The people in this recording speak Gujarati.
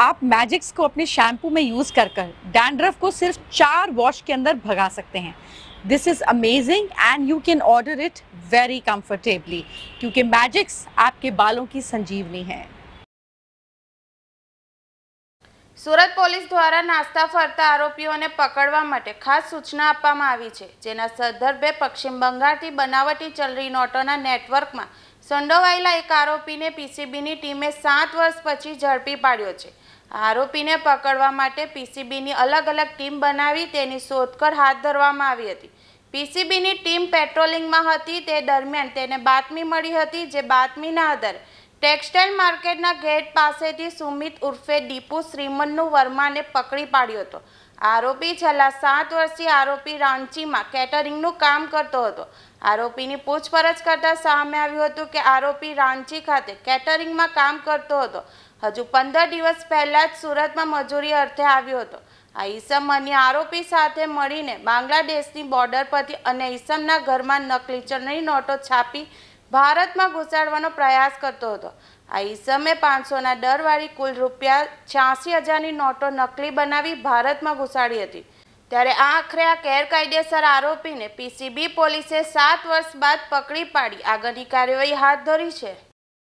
आप मैजिक्स को अपने शैम्पू में यूज़ कर कर डैंड्रफ को सिर्फ चार वॉश के अंदर भगा सकते हैं this is amazing and you can order it very comfortably क्योंकि मैजिक्स आपके बालों की संजीवनी है સુરત પોલીસ દ્વારા નાસ્તા ફરતા આરોપીઓને પકડવા માટે ખાસ સૂચના આપવામાં આવી છે જેના સંદર્ભે પશ્ચિમ બંગાળથી બનાવટી ચલરી નોટોના નેટવર્કમાં સંડોવાયેલા એક આરોપીને પીસીબીની ટીમે સાત વર્ષ પછી ઝડપી પાડ્યો છે આરોપીને પકડવા માટે પીસીબીની અલગ અલગ ટીમ બનાવી તેની શોધખોળ હાથ ધરવામાં આવી હતી પીસીબીની ટીમ પેટ્રોલિંગમાં હતી તે દરમિયાન તેને બાતમી મળી હતી જે બાતમીના આધારે ટેક્સટાઇલ માર્કેટના ગેટ પાસેથી સુમિત ઉર્ફે દીપુ શ્રીમનુ વર્માને પકડી પાડ્યો હતો આરોપી છેલ્લા સાત વર્ષથી આરોપી રાંચીમાં કેટરિંગનું કામ કરતો હતો આરોપીની પૂછપરછ કરતા સામે આવ્યું હતું કે આરોપી રાંચી ખાતે કેટરિંગમાં કામ કરતો હતો હજુ પંદર દિવસ પહેલાં જ સુરતમાં મજૂરી અર્થે આવ્યો હતો આ ઈસમ અન્ય આરોપી સાથે મળીને બાંગ્લાદેશની બોર્ડર પરથી અને ઈસમના ઘરમાં નકલી ચલણી નોટો છાપી ભારતમાં ઘુસાડવાનો પ્રયાસ કરતો હતો આ ઈસમે પાંચસોના દરવાળી કુલ રૂપિયા છ્યાસી હજારની નોટો નકલી બનાવી ભારતમાં ઘુસાડી હતી ત્યારે આખરે આ ગેરકાયદેસર આરોપીને પીસીબી પોલીસે સાત વર્ષ બાદ પકડી પાડી આગળની કાર્યવાહી હાથ ધરી છે